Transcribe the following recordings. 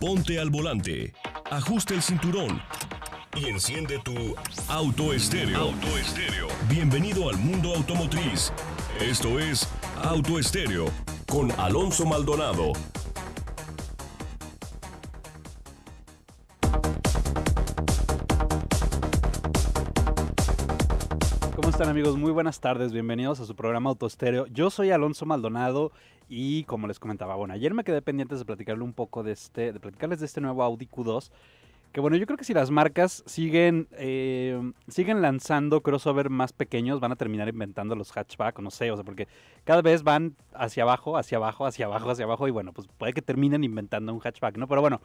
Ponte al volante, ajusta el cinturón y enciende tu auto Auto estéreo. Bienvenido al mundo automotriz. Esto es Auto estéreo con Alonso Maldonado están amigos? Muy buenas tardes, bienvenidos a su programa Autostéreo. Yo soy Alonso Maldonado y como les comentaba, bueno, ayer me quedé pendiente de platicarle un poco de este, de platicarles de este nuevo Audi Q2. Que bueno, yo creo que si las marcas siguen, eh, siguen lanzando crossover más pequeños, van a terminar inventando los hatchback, no sé, o sea, porque cada vez van hacia abajo, hacia abajo, hacia abajo, hacia abajo, y bueno, pues puede que terminen inventando un hatchback, ¿no? Pero bueno,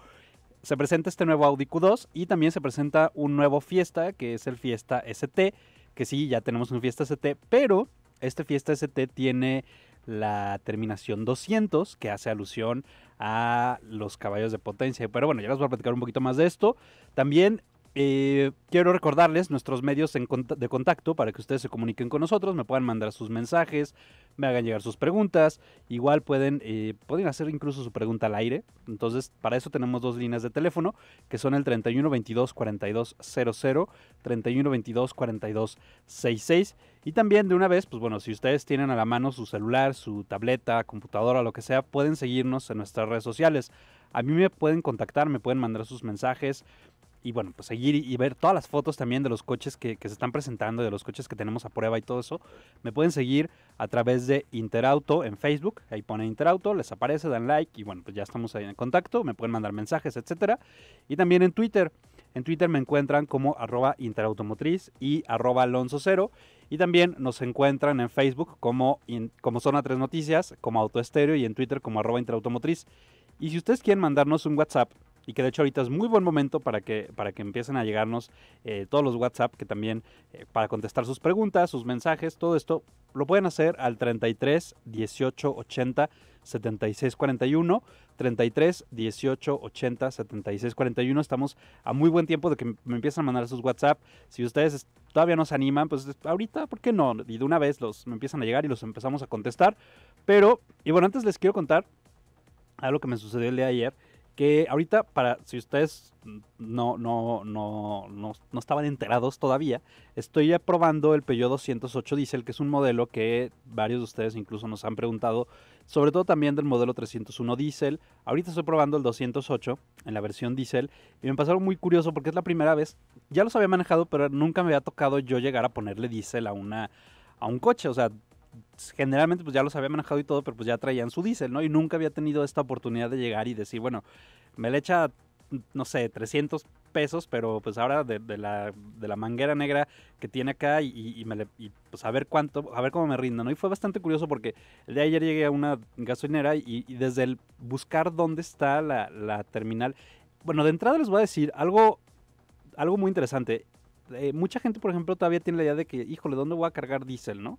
se presenta este nuevo Audi Q2 y también se presenta un nuevo Fiesta, que es el Fiesta ST que sí, ya tenemos un Fiesta ST, pero este Fiesta ST tiene la terminación 200 que hace alusión a los caballos de potencia. Pero bueno, ya les voy a platicar un poquito más de esto. También eh, quiero recordarles nuestros medios de contacto para que ustedes se comuniquen con nosotros, me puedan mandar sus mensajes, me hagan llegar sus preguntas. Igual pueden, eh, pueden hacer incluso su pregunta al aire. Entonces, para eso tenemos dos líneas de teléfono que son el 31 22 42 00, 31 22 42 66. Y también de una vez, pues bueno, si ustedes tienen a la mano su celular, su tableta, computadora, lo que sea, pueden seguirnos en nuestras redes sociales. A mí me pueden contactar, me pueden mandar sus mensajes y bueno, pues seguir y, ver todas las fotos también de los coches que, se están presentando, de los coches que tenemos a prueba y todo eso, me pueden seguir a través de Interauto en Facebook, ahí pone Interauto, les aparece, dan like y bueno, pues ya estamos ahí en contacto, me pueden mandar mensajes, etcétera. Y también en Twitter, en Twitter me encuentran como arroba interautomotriz y arroba alonso cero. Y también nos encuentran en Facebook como, como Zona 3 Noticias, como Autoestéreo y en Twitter como arroba interautomotriz. Y si ustedes quieren mandarnos un WhatsApp y que de hecho ahorita es muy buen momento para que, para que empiecen a llegarnos eh, todos los WhatsApp que también eh, para contestar sus preguntas, sus mensajes, todo esto lo pueden hacer al 33 18 80 76 41 33 18 80 76 41 estamos a muy buen tiempo de que me empiecen a mandar sus WhatsApp si ustedes todavía nos animan pues ahorita por qué no y de una vez los me empiezan a llegar y los empezamos a contestar pero y bueno antes les quiero contar algo que me sucedió el día de ayer que ahorita, para si ustedes no, no, no, estaban enterados todavía, estoy probando el Peugeot 208 Diesel, que es un modelo que varios de ustedes incluso nos han preguntado, sobre todo también del modelo 301 Diesel. Ahorita estoy probando el 208 en la versión Diesel y me pasaron muy curioso porque es la primera vez, ya los había manejado, pero nunca me había tocado yo llegar a ponerle Diesel a una a un coche. O sea, pues, generalmente pues ya los había manejado y todo, pero pues ya traían su diésel, ¿no? Y nunca había tenido esta oportunidad de llegar y decir, bueno, me le echa, no sé, 300 pesos, pero pues ahora de, de, la, de la, manguera negra que tiene acá y, me pues a ver cuánto, a ver cómo me rindo, ¿no? Y fue bastante curioso porque el de ayer llegué a una gasolinera y, desde el buscar dónde está la, la, terminal, bueno, de entrada les voy a decir algo, algo muy interesante. Eh, mucha gente, por ejemplo, todavía tiene la idea de que, híjole, ¿dónde voy a cargar diésel, no?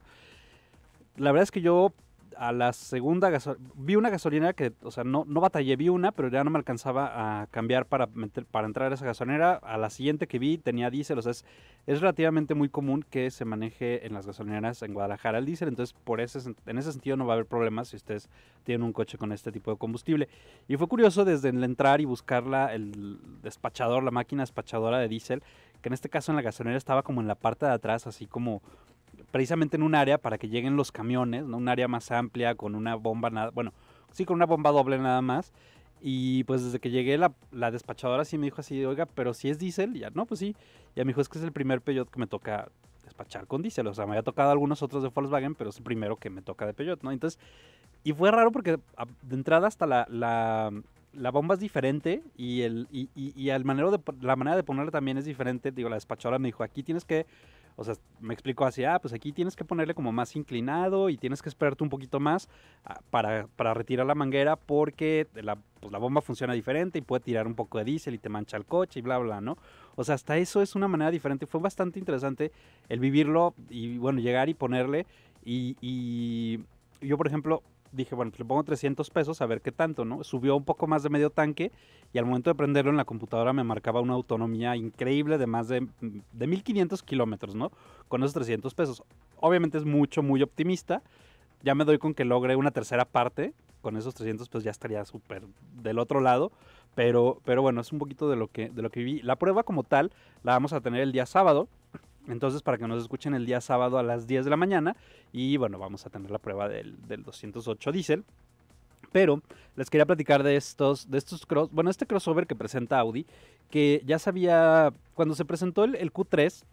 la verdad es que yo a la segunda gasolina, vi una gasolinera que, o sea, no, no batallé, vi una, pero ya no me alcanzaba a cambiar para, para entrar a esa gasolinera. A la siguiente que vi tenía diésel, o sea, es, relativamente muy común que se maneje en las gasolineras en Guadalajara el diésel, entonces por ese, en ese sentido no va a haber problemas si ustedes tienen un coche con este tipo de combustible. Y fue curioso desde entrar y buscarla, el despachador, la máquina despachadora de diésel, que en este caso en la gasolinera estaba como en la parte de atrás, así como precisamente en un área para que lleguen los camiones, ¿no? Un área más amplia con una bomba, nada, bueno, sí, con una bomba doble nada más. Y pues desde que llegué la, despachadora sí me dijo así, oiga, pero si es diésel, ya, no, pues sí. Ya me dijo, es que es el primer Peugeot que me toca despachar con diésel. O sea, me había tocado algunos otros de Volkswagen, pero es el primero que me toca de Peugeot, ¿no? Entonces, y fue raro porque ah, de entrada hasta la, la, bomba es diferente y, el, y, la manera de ponerla también es diferente. Digo, la despachadora me dijo, aquí tienes que o sea, me explico así, ah, pues aquí tienes que ponerle como más inclinado y tienes que esperarte un poquito más ah, para, retirar la manguera porque pues, la, bomba funciona diferente y puede tirar un poco de diésel y te mancha el coche y bla, bla, ¿no? O sea, hasta eso es una manera diferente. Fue bastante interesante el vivirlo y, bueno, llegar y ponerle. y yo, por ejemplo, dije, bueno, pues le pongo 300 pesos a ver qué tanto, ¿no? Subió un poco más de medio tanque y al momento de prenderlo en la computadora me marcaba una autonomía increíble de más de, 1500 kilómetros, ¿no? Con esos 300 pesos. Obviamente es mucho, muy optimista. Ya me doy con que logre una tercera parte. Con esos 300 pues ya estaría súper del otro lado. Pero, pero bueno, es un poquito de lo, que, de lo que viví. La prueba como tal la vamos a tener el día sábado. Entonces, para que nos escuchen el día sábado a las 10 de la mañana. Y bueno, vamos a tener la prueba del, 208 diésel. Pero les quería platicar de estos, de estos cross, bueno, este crossover que presenta Audi, que ya sabía, cuando se presentó el, Q3,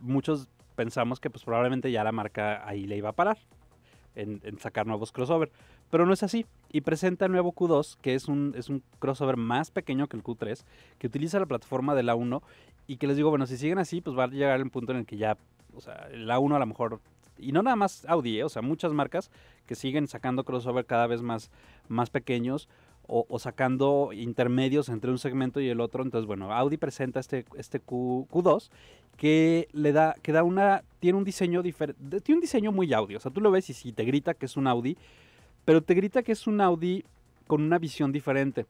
muchos pensamos que pues probablemente ya la marca ahí le iba a parar en, sacar nuevos crossover, pero no es así y presenta el nuevo Q2, que es un, es un crossover más pequeño que el Q3, que utiliza la plataforma de la 1 y que les digo, bueno, si siguen así, pues va a llegar el punto en el que ya, o sea, la A1 a lo mejor, y no nada más Audi, ¿eh? o sea, muchas marcas que siguen sacando crossover cada vez más, más pequeños o, sacando intermedios entre un segmento y el otro. Entonces, bueno, Audi presenta este, este Q, 2 que le da, que da una, tiene un diseño diferente, tiene un diseño muy Audi, o sea, tú lo ves y si te grita que es un Audi, pero te grita que es un Audi con una visión diferente,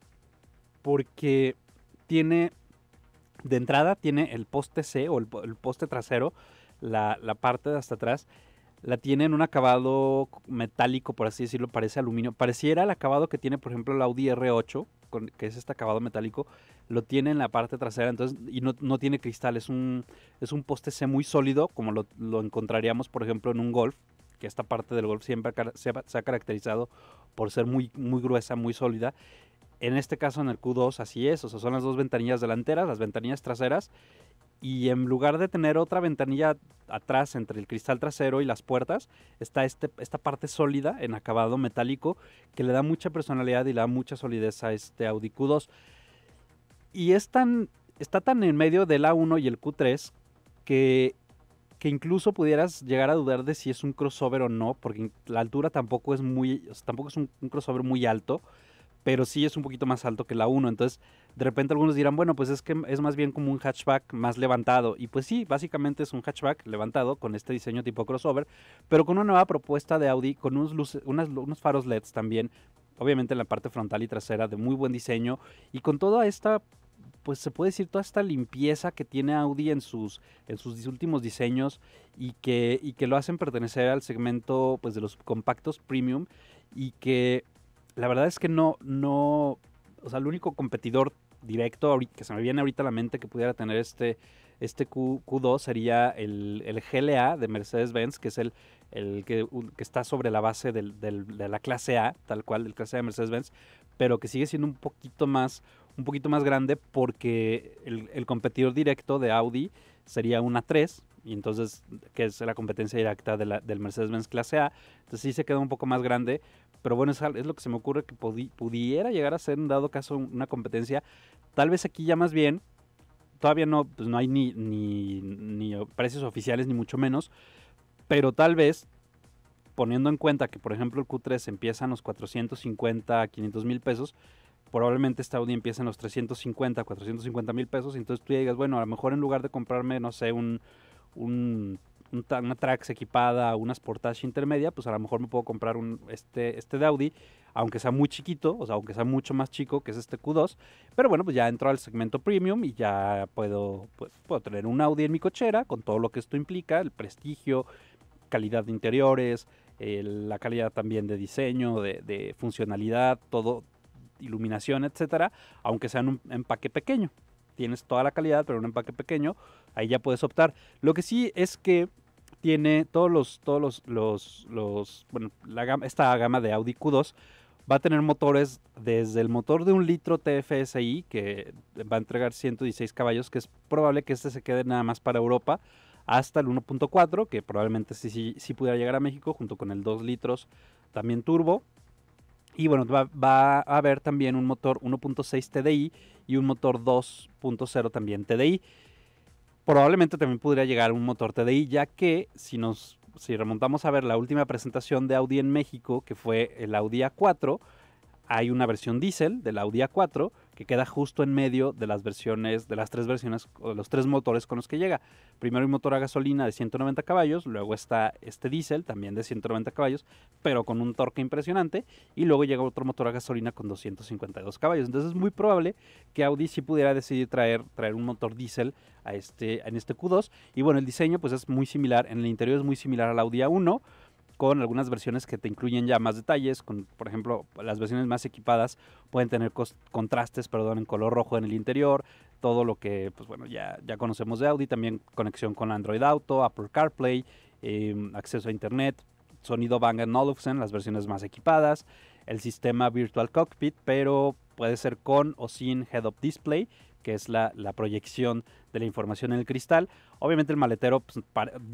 porque tiene de entrada tiene el poste C o el, poste trasero, la, parte de hasta atrás, la tiene en un acabado metálico, por así decirlo, parece aluminio. Pareciera el acabado que tiene, por ejemplo, el Audi R8, que es este acabado metálico, lo tiene en la parte trasera, entonces, y no, tiene cristal, es un, es un poste C muy sólido, como lo, encontraríamos, por ejemplo, en un Golf, que esta parte del golf siempre se ha, caracterizado por ser muy, muy gruesa, muy sólida. En este caso en el Q2 así es, o sea, son las dos ventanillas delanteras, las ventanillas traseras, y en lugar de tener otra ventanilla atrás entre el cristal trasero y las puertas, está este, esta parte sólida en acabado metálico que le da mucha personalidad y le da mucha solidez a este Audi Q2. Y es tan, está tan en medio del A1 y el Q3 que, que incluso pudieras llegar a dudar de si es un crossover o no, porque la altura tampoco es muy, tampoco es un, un crossover muy alto pero sí es un poquito más alto que la 1. Entonces, de repente algunos dirán, bueno, pues es que es más bien como un hatchback más levantado. Y pues sí, básicamente es un hatchback levantado con este diseño tipo crossover, pero con una nueva propuesta de Audi, con unos, unos faros LEDs también, obviamente en la parte frontal y trasera de muy buen diseño, y con toda esta pues se puede decir toda esta limpieza que tiene Audi en sus, en sus últimos diseños y que, y que lo hacen pertenecer al segmento pues, de los compactos premium y que la verdad es que no, no, o sea, el único competidor directo que se me viene ahorita a la mente que pudiera tener este, este Q, 2 sería el, el, GLA de Mercedes-Benz, que es el, el que, está sobre la base de la clase A, tal cual, del clase A de Mercedes-Benz, pero que sigue siendo un poquito más, un poquito más grande porque el, competidor directo de Audi sería una 3, y entonces, que es la competencia directa de la, del Mercedes-Benz Clase A, entonces sí se queda un poco más grande, pero bueno, es, lo que se me ocurre que pudiera llegar a ser, en dado caso, una competencia, tal vez aquí ya más bien, todavía no, pues no hay ni, ni, precios oficiales, ni mucho menos, pero tal vez poniendo en cuenta que, por ejemplo, el Q3 empieza en los 450, 500 mil pesos, probablemente esta Audi empieza en los 350, 450 mil pesos, y entonces tú ya digas, bueno, a lo mejor en lugar de comprarme, no sé, un, un, una Trax equipada, unas Sportage intermedia, pues a lo mejor me puedo comprar un, este, este de Audi, aunque sea muy chiquito, o sea, aunque sea mucho más chico, que es este Q2. Pero bueno, pues ya entro al segmento premium y ya puedo, pues, puedo tener un Audi en mi cochera, con todo lo que esto implica, el prestigio, calidad de interiores, la calidad también de diseño, de, de funcionalidad, todo, iluminación, etcétera, aunque sea en un empaque pequeño tienes toda la calidad, pero un empaque pequeño, ahí ya puedes optar. Lo que sí es que tiene todos los, todos los, los, bueno, gama, esta gama de Audi Q2 va a tener motores desde el motor de un litro TFSI que va a entregar 116 caballos, que es probable que este se quede nada más para Europa, hasta el 1.4, que probablemente sí, sí pudiera llegar a México, junto con el 2 litros también turbo. Y bueno, va, a haber también un motor 1.6 TDI y un motor 2.0 también TDI. Probablemente también podría llegar un motor TDI, ya que si nos si remontamos a ver la última presentación de Audi en México, que fue el Audi A4, hay una versión diésel del Audi A4 que queda justo en medio de las versiones, de las tres versiones, los tres motores con los que llega. Primero un motor a gasolina de 190 caballos, luego está este diésel también de 190 caballos, pero con un torque impresionante, y luego llega otro motor a gasolina con 252 caballos. Entonces es muy probable que Audi sí pudiera decidir traer, traer un motor diésel a este, en este Q2. Y bueno, el diseño pues es muy similar, en el interior es muy similar al Audi A1 con algunas versiones que te incluyen ya más detalles, con, por ejemplo, las versiones más equipadas pueden tener contrastes, perdón, en color rojo en el interior, todo lo que, pues bueno, ya, ya conocemos de Audi, también conexión con Android Auto, Apple CarPlay, em, acceso a Internet, sonido Bang Olufsen, las versiones más equipadas, el sistema Virtual Cockpit, pero puede ser con o sin Head-Up Display, que es la, proyección de la información en el cristal. Obviamente el maletero, pues,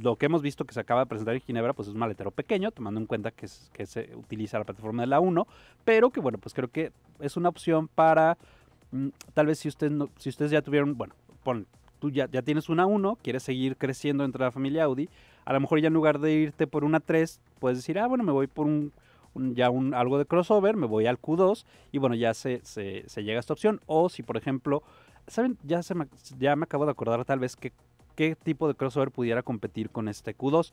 lo que hemos visto que se acaba de presentar en Ginebra, pues es un maletero pequeño, tomando en cuenta que, se utiliza la plataforma de la 1, pero que bueno, pues creo que es una opción para, mm, tal vez si, usted no, si ustedes ya tuvieron, bueno, pon, tú ya, ya tienes una 1, quieres seguir creciendo dentro de la familia Audi, a lo mejor ya en lugar de irte por una 3, puedes decir, ah, bueno, me voy por un ya un, algo de crossover, me voy al Q2 y bueno, ya se, se, se, llega a esta opción. O si por ejemplo ¿Saben? Ya, se me, ya me acabo de acordar tal vez que, qué tipo de crossover pudiera competir con este Q2.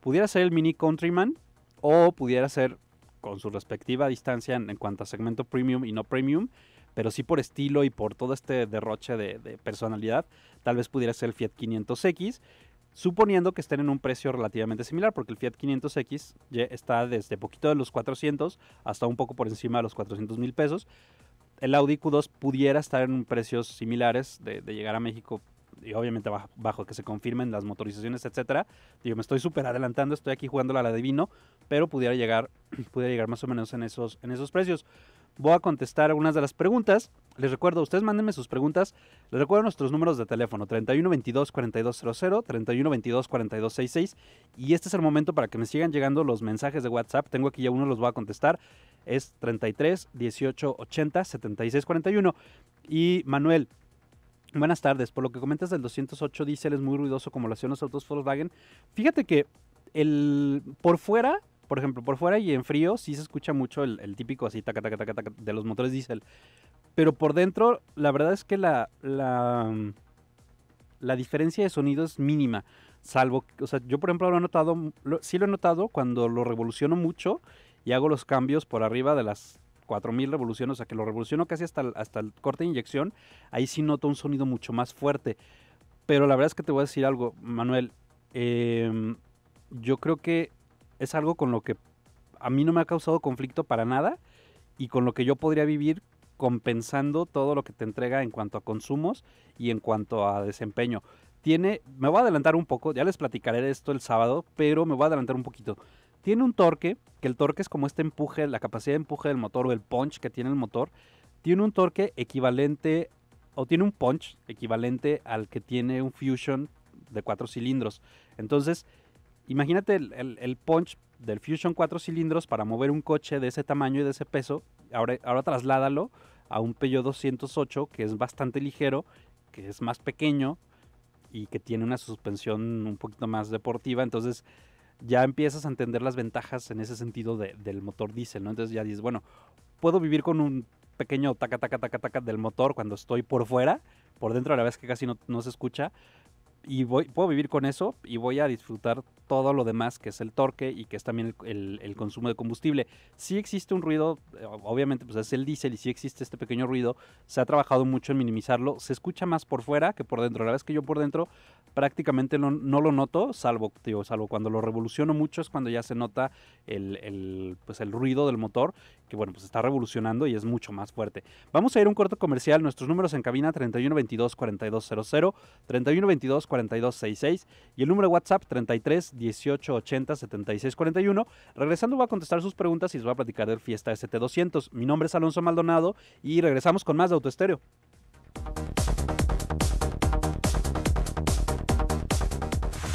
Pudiera ser el Mini Countryman o pudiera ser con su respectiva distancia en, cuanto a segmento premium y no premium. Pero sí por estilo y por todo este derroche de, de personalidad, tal vez pudiera ser el Fiat 500X suponiendo que estén en un precio relativamente similar, porque el Fiat 500X ya está desde poquito de los 400 hasta un poco por encima de los 400 mil pesos el Audi Q2 pudiera estar en precios similares de, llegar a México y obviamente bajo, que se confirmen las motorizaciones, etcétera. Yo me estoy súper adelantando, estoy aquí jugando a la divino, pero pudiera llegar, pudiera llegar más o menos en esos, en esos precios voy a contestar algunas de las preguntas. Les recuerdo, ustedes mándenme sus preguntas. Les recuerdo nuestros números de teléfono: 3122-4200, 3122-4266. Y este es el momento para que me sigan llegando los mensajes de WhatsApp. Tengo aquí ya uno, los voy a contestar. Es 33 18 80 76 41. Y Manuel, Buenas tardes. Por lo que comentas del 208 diésel es muy ruidoso como lo hacían los autos Volkswagen. Fíjate que el por fuera por ejemplo, por fuera y en frío sí se escucha mucho el, típico así taca, taca, taca, de los motores diésel. Pero por dentro, la verdad es que la, la, mm, la diferencia de sonido es mínima. Salvo, o sea, yo por ejemplo lo he notado, mm, sí lo he notado cuando lo revoluciono mucho y hago los cambios por arriba de las 4000 revoluciones, o sea, que lo revoluciono casi hasta, hasta el corte de inyección, ahí sí noto un sonido mucho más fuerte. Pero la verdad es que te voy a decir algo, Manuel. Em, yo creo que es algo con lo que a mí no me ha causado conflicto para nada y con lo que yo podría vivir compensando todo lo que te entrega en cuanto a consumos y en cuanto a desempeño. Tiene, me voy a adelantar un poco, ya les platicaré esto el sábado, pero me voy a adelantar un poquito. Tiene un torque, que el torque es como este empuje, la capacidad de empuje del motor o el punch que tiene el motor. Tiene un torque equivalente, o tiene un punch equivalente al que tiene un Fusion de cuatro cilindros. Entonces, Imagínate el, punch del Fusion 4 cilindros para mover un coche de ese tamaño y de ese peso. Ahora, ahora trasládalo a un Peugeot 208 que es bastante ligero, que es más pequeño y que tiene una suspensión un poquito más deportiva. Entonces ya empiezas a entender las ventajas en ese sentido del motor diésel, ¿no? Entonces ya dices, bueno, puedo vivir con un pequeño taca, taca, taca, taca del motor cuando estoy por fuera, por dentro a la vez que casi no se escucha, y voy, puedo vivir con eso y voy a disfrutar todo lo demás que es el torque y que es también el, consumo de combustible. Si existe un ruido, eh, obviamente pues es el diésel y si existe este pequeño ruido, se ha trabajado mucho en minimizarlo, se escucha más por fuera que por dentro. La vez que yo por dentro prácticamente no, lo noto, salvo, tío, salvo cuando lo revoluciono mucho es cuando ya se nota el, pues el ruido del motor, que bueno, pues está revolucionando y es mucho más fuerte. Vamos a ir un corto comercial, nuestros números en cabina 3122-4200, 3122 4200 y el número de WhatsApp 33 18 80 76 41. Regresando va a contestar sus preguntas y les va a platicar del Fiesta ST200. Mi nombre es Alonso Maldonado y regresamos con más de Autoestéreo.